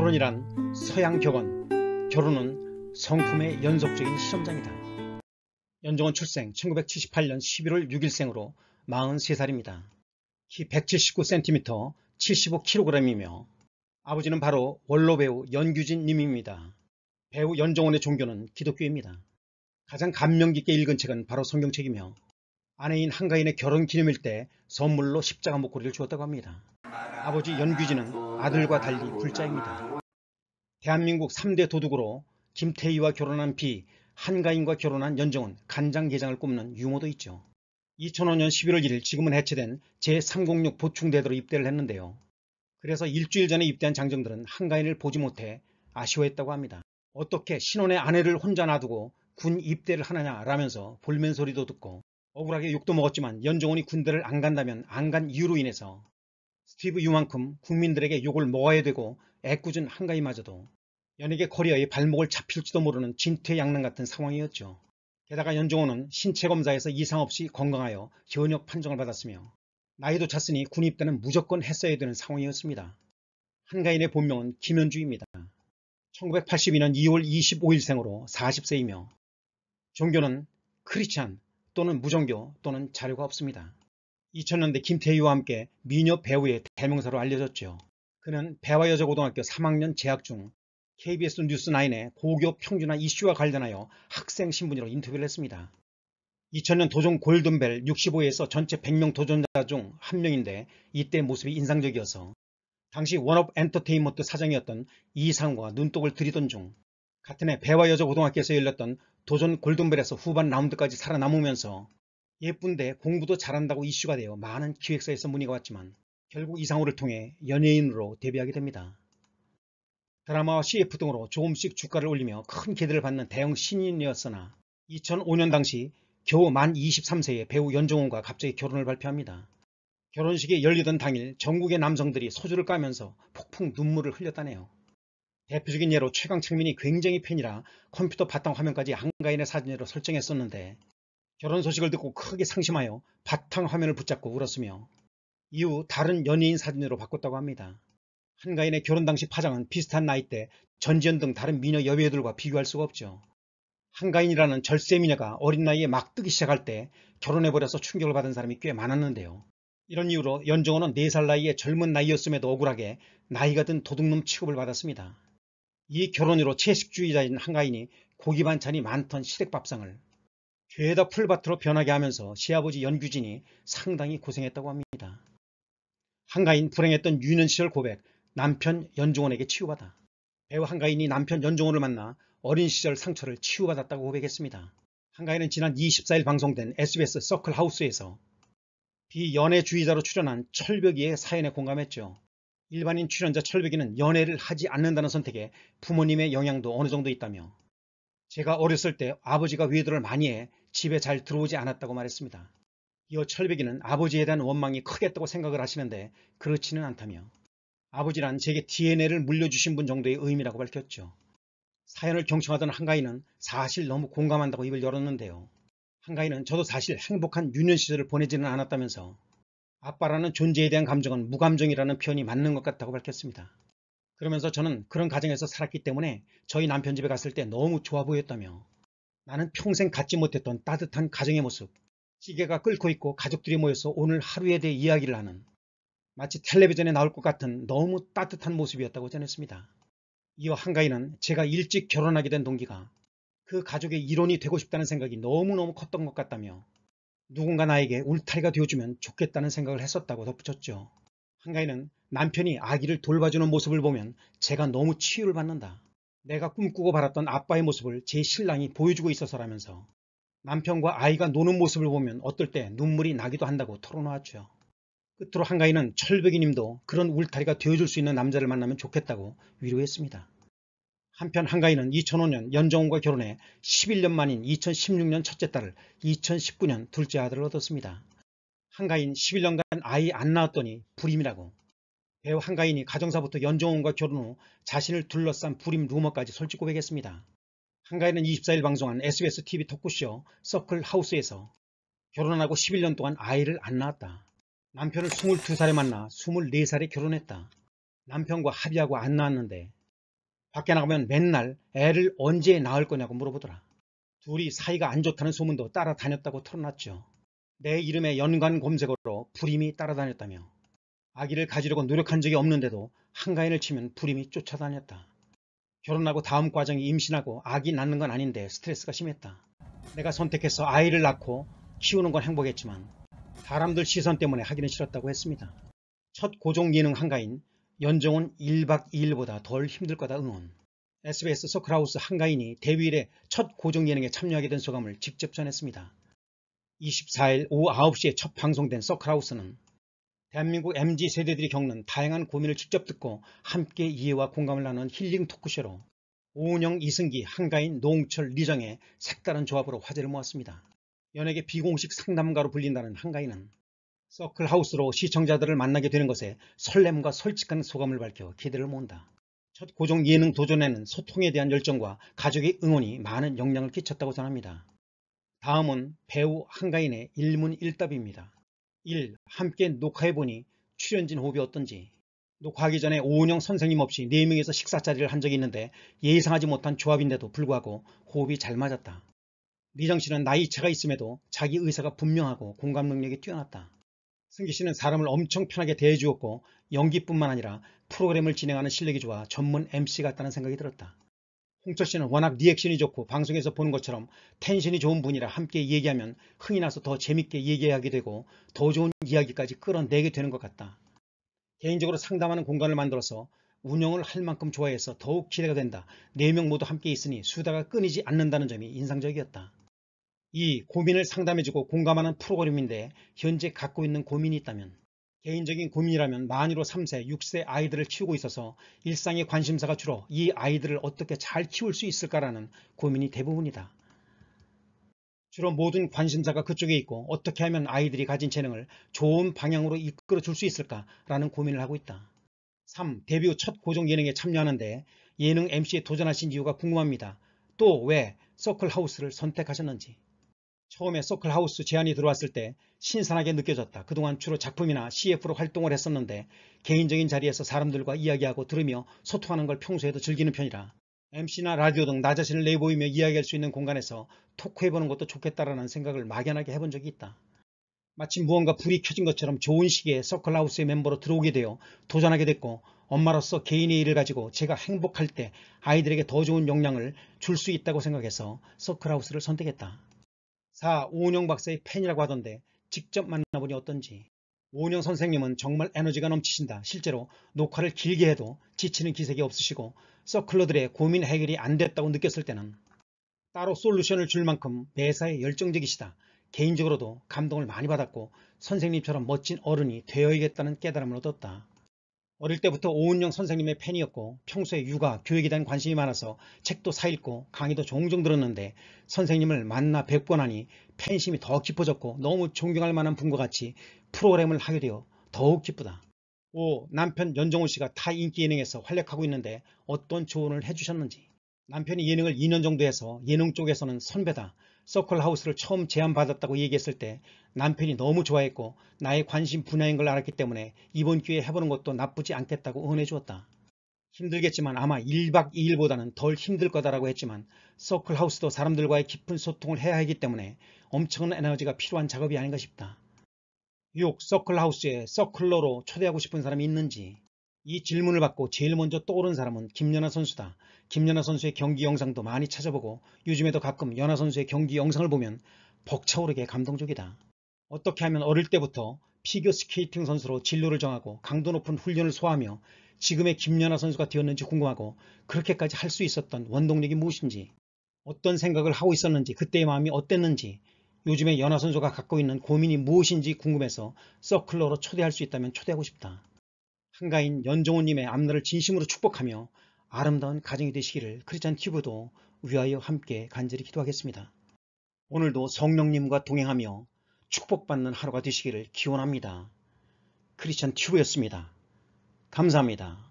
결혼이란 서양 격언, 결혼은 성품의 연속적인 시험장이다. 연종원 출생 1978년 11월 6일생으로 43살입니다. 키 179cm, 75kg이며 아버지는 바로 원로 배우 연규진 님입니다. 배우 연종원의 종교는 기독교입니다. 가장 감명 깊게 읽은 책은 바로 성경책이며 아내인 한가인의 결혼 기념일 때 선물로 십자가 목걸이를 주었다고 합니다. 아버지 연규진은 아들과 달리 불자입니다. 대한민국 3대 도둑으로 김태희와 결혼한 비, 한가인과 결혼한 연정은 간장게장을 꼽는 유머도 있죠. 2005년 11월 1일 지금은 해체된 제306 보충대대로 입대를 했는데요. 그래서 일주일 전에 입대한 장정들은 한가인을 보지 못해 아쉬워했다고 합니다. 어떻게 신혼의 아내를 혼자 놔두고 군 입대를 하느냐라면서 볼멘 소리도 듣고 억울하게 욕도 먹었지만 연종원이 군대를 안 간다면 안 간 이유로 인해서 스티브 유만큼 국민들에게 욕을 먹어야 되고 애꿎은 한가위마저도 연예계 커리어의 발목을 잡힐지도 모르는 진퇴양난 같은 상황이었죠. 게다가 연종원은 신체 검사에서 이상 없이 건강하여 현역 판정을 받았으며 나이도 찼으니 군 입대는 무조건 했어야 되는 상황이었습니다. 한가인의 본명은 김현주입니다. 1982년 2월 25일생으로 40세이며 종교는 크리스찬 또는 무종교 또는 자료가 없습니다. 2000년대 김태희와 함께 미녀 배우의 대명사로 알려졌죠. 그는 배화여자고등학교 3학년 재학 중 KBS 뉴스9의 고교 평준화 이슈와 관련하여 학생 신분으로 인터뷰를 했습니다. 2000년 도전 골든벨 6 5에서 전체 100명 도전자 중 한 명인데 이때 모습이 인상적이어서 당시 원업 엔터테인먼트 사장이었던 이상과 눈독을 들이던 중 같은 해 배와 여자 고등학교에서 열렸던 도전 골든벨에서 후반 라운드까지 살아남으면서 예쁜데 공부도 잘한다고 이슈가 되어 많은 기획사에서 문의가 왔지만 결국 이상호를 통해 연예인으로 데뷔하게 됩니다. 드라마와 CF 등으로 조금씩 주가를 올리며 큰 기대를 받는 대형 신인이었으나 2005년 당시 겨우 만 23세의 배우 연종훈과 갑자기 결혼을 발표합니다. 결혼식이 열리던 당일 전국의 남성들이 소주를 까면서 폭풍 눈물을 흘렸다네요. 대표적인 예로 최강창민이 굉장히 팬이라 컴퓨터 바탕 화면까지 한가인의 사진으로 설정했었는데 결혼 소식을 듣고 크게 상심하여 바탕 화면을 붙잡고 울었으며 이후 다른 연예인 사진으로 바꿨다고 합니다. 한가인의 결혼 당시 파장은 비슷한 나이대 전지현 등 다른 미녀 여배우들과 비교할 수가 없죠. 한가인이라는 절세 미녀가 어린 나이에 막 뜨기 시작할 때 결혼해버려서 충격을 받은 사람이 꽤 많았는데요. 이런 이유로 연정원은 4살 나이에 젊은 나이였음에도 억울하게 나이가 든 도둑놈 취급을 받았습니다. 이 결혼으로 채식주의자인 한가인이 고기 반찬이 많던 시댁밥상을 죄다 풀밭으로 변하게 하면서 시아버지 연규진이 상당히 고생했다고 합니다. 한가인 불행했던 유년 시절 고백 남편 연종원에게 치유받아 배우 한가인이 남편 연종원을 만나 어린 시절 상처를 치유받았다고 고백했습니다. 한가인은 지난 24일 방송된 SBS 서클하우스에서 비연애주의자로 출연한 철벽이의 사연에 공감했죠. 일반인 출연자 철벽이는 연애를 하지 않는다는 선택에 부모님의 영향도 어느 정도 있다며 제가 어렸을 때 아버지가 외도를 많이 해 집에 잘 들어오지 않았다고 말했습니다. 이어 철벽이는 아버지에 대한 원망이 크겠다고 생각을 하시는데 그렇지는 않다며 아버지란 제게 DNA를 물려주신 분 정도의 의미라고 밝혔죠. 사연을 경청하던 한가인은 사실 너무 공감한다고 입을 열었는데요. 한가인은 저도 사실 행복한 유년 시절을 보내지는 않았다면서 아빠라는 존재에 대한 감정은 무감정이라는 표현이 맞는 것 같다고 밝혔습니다. 그러면서 저는 그런 가정에서 살았기 때문에 저희 남편 집에 갔을 때 너무 좋아 보였다며 나는 평생 갖지 못했던 따뜻한 가정의 모습 시계가 끓고 있고 가족들이 모여서 오늘 하루에 대해 이야기를 하는 마치 텔레비전에 나올 것 같은 너무 따뜻한 모습이었다고 전했습니다. 이어 한가인은 제가 일찍 결혼하게 된 동기가 그 가족의 일원이 되고 싶다는 생각이 너무너무 컸던 것 같다며 누군가 나에게 울타리가 되어주면 좋겠다는 생각을 했었다고 덧붙였죠. 한가이는 남편이 아기를 돌봐주는 모습을 보면 제가 너무 치유를 받는다. 내가 꿈꾸고 바랐던 아빠의 모습을 제 신랑이 보여주고 있어서라면서 남편과 아이가 노는 모습을 보면 어떨 때 눈물이 나기도 한다고 털어놓았죠. 끝으로 한가이는 철벽이 님도 그런 울타리가 되어줄 수 있는 남자를 만나면 좋겠다고 위로했습니다. 한편 한가인은 2005년 연정훈과 결혼해 11년 만인 2016년 첫째 딸을 2019년 둘째 아들을 얻었습니다. 한가인 11년간 아이 안 낳았더니 불임이라고 배우 한가인이 가정사부터 연정훈과 결혼 후 자신을 둘러싼 불임 루머까지 솔직 고백했습니다. 한가인은 24일 방송한 SBS TV 토크쇼 서클 하우스에서 결혼하고 11년 동안 아이를 안 낳았다. 남편을 22살에 만나 24살에 결혼했다. 남편과 합의하고 안 낳았는데 밖에 나가면 맨날 애를 언제 낳을 거냐고 물어보더라. 둘이 사이가 안 좋다는 소문도 따라다녔다고 털어놨죠. 내 이름의 연관 검색어로 불임이 따라다녔다며 아기를 가지려고 노력한 적이 없는데도 한가인을 치면 불임이 쫓아다녔다. 결혼하고 다음 과정이 임신하고 아기 낳는 건 아닌데 스트레스가 심했다. 내가 선택해서 아이를 낳고 키우는 건 행복했지만 사람들 시선 때문에 하기는 싫었다고 했습니다. 첫 고정 예능 한가인 연정은 1박 2일보다 덜 힘들 거다 응원. SBS 서크라우스 한가인이 데뷔일에 첫 고정 예능에 참여하게 된 소감을 직접 전했습니다. 24일 오후 9시에 첫 방송된 서크라우스는 대한민국 MZ세대들이 겪는 다양한 고민을 직접 듣고 함께 이해와 공감을 나눈 힐링 토크쇼로 오은영, 이승기, 한가인, 노홍철, 리정의 색다른 조합으로 화제를 모았습니다. 연예계 비공식 상담가로 불린다는 한가인은 서클하우스로 시청자들을 만나게 되는 것에 설렘과 솔직한 소감을 밝혀 기대를 모은다. 첫 고정 예능 도전에는 소통에 대한 열정과 가족의 응원이 많은 영향을 끼쳤다고 전합니다. 다음은 배우 한가인의 일문일답입니다. 1. 함께 녹화해보니 출연진 호흡이 어떤지 녹화하기 전에 오은영 선생님 없이 4명에서 식사 자리를 한 적이 있는데 예상하지 못한 조합인데도 불구하고 호흡이 잘 맞았다. 미정 씨는 나이 차가 있음에도 자기 의사가 분명하고 공감 능력이 뛰어났다. 승기 씨는 사람을 엄청 편하게 대해주었고 연기뿐만 아니라 프로그램을 진행하는 실력이 좋아 전문 MC 같다는 생각이 들었다. 홍철 씨는 워낙 리액션이 좋고 방송에서 보는 것처럼 텐션이 좋은 분이라 함께 얘기하면 흥이 나서 더 재밌게 얘기하게 되고 더 좋은 이야기까지 끌어내게 되는 것 같다. 개인적으로 상담하는 공간을 만들어서 운영을 할 만큼 좋아해서 더욱 기대가 된다. 4명 모두 함께 있으니 수다가 끊이지 않는다는 점이 인상적이었다. 이 고민을 상담해주고 공감하는 프로그램인데 현재 갖고 있는 고민이 있다면 개인적인 고민이라면 만으로 3세, 6세 아이들을 키우고 있어서 일상의 관심사가 주로 이 아이들을 어떻게 잘 키울 수 있을까라는 고민이 대부분이다. 주로 모든 관심사가 그쪽에 있고 어떻게 하면 아이들이 가진 재능을 좋은 방향으로 이끌어 줄 수 있을까라는 고민을 하고 있다. 3. 데뷔 후 첫 고정 예능에 참여하는데 예능 MC에 도전하신 이유가 궁금합니다. 또 왜 서클하우스를 선택하셨는지. 처음에 서클하우스 제안이 들어왔을 때 신선하게 느껴졌다. 그동안 주로 작품이나 CF로 활동을 했었는데 개인적인 자리에서 사람들과 이야기하고 들으며 소통하는 걸 평소에도 즐기는 편이라 MC나 라디오 등 나 자신을 내보이며 이야기할 수 있는 공간에서 토크해보는 것도 좋겠다라는 생각을 막연하게 해본 적이 있다. 마침 무언가 불이 켜진 것처럼 좋은 시기에 서클하우스의 멤버로 들어오게 되어 도전하게 됐고 엄마로서 개인의 일을 가지고 제가 행복할 때 아이들에게 더 좋은 영향을 줄 수 있다고 생각해서 서클하우스를 선택했다. 4. 오은영 박사의 팬이라고 하던데 직접 만나보니 어떤지 오은영 선생님은 정말 에너지가 넘치신다. 실제로 녹화를 길게 해도 지치는 기색이 없으시고 서클러들의 고민 해결이 안 됐다고 느꼈을 때는 따로 솔루션을 줄 만큼 매사에 열정적이시다. 개인적으로도 감동을 많이 받았고 선생님처럼 멋진 어른이 되어야겠다는 깨달음을 얻었다. 어릴 때부터 오은영 선생님의 팬이었고 평소에 육아, 교육에 대한 관심이 많아서 책도 사 읽고 강의도 종종 들었는데 선생님을 만나 뵙고 나니 팬심이 더 깊어졌고 너무 존경할 만한 분과 같이 프로그램을 하게 되어 더욱 기쁘다. 5. 남편 연정호 씨가 타 인기 예능에서 활약하고 있는데 어떤 조언을 해주셨는지 남편이 예능을 2년 정도 해서 예능 쪽에서는 선배다. 서클하우스를 처음 제안받았다고 얘기했을 때 남편이 너무 좋아했고 나의 관심 분야인 걸 알았기 때문에 이번 기회에 해보는 것도 나쁘지 않겠다고 응원해 주었다. 힘들겠지만 아마 1박 2일보다는 덜 힘들 거다라고 했지만 서클하우스도 사람들과의 깊은 소통을 해야 하기 때문에 엄청난 에너지가 필요한 작업이 아닌가 싶다. 6. 서클하우스에 서클러로 초대하고 싶은 사람이 있는지 이 질문을 받고 제일 먼저 떠오른 사람은 김연아 선수다. 김연아 선수의 경기 영상도 많이 찾아보고 요즘에도 가끔 연아 선수의 경기 영상을 보면 벅차오르게 감동적이다. 어떻게 하면 어릴 때부터 피겨 스케이팅 선수로 진로를 정하고 강도 높은 훈련을 소화하며 지금의 김연아 선수가 되었는지 궁금하고 그렇게까지 할 수 있었던 원동력이 무엇인지 어떤 생각을 하고 있었는지 그때의 마음이 어땠는지 요즘에 연아 선수가 갖고 있는 고민이 무엇인지 궁금해서 서클러로 초대할 수 있다면 초대하고 싶다. 한가인 연종호님의 앞날을 진심으로 축복하며 아름다운 가정이 되시기를 크리스찬 큐브도 위하여 함께 간절히 기도하겠습니다. 오늘도 성령님과 동행하며 축복받는 하루가 되시기를 기원합니다. 크리스찬 튜브였습니다. 감사합니다.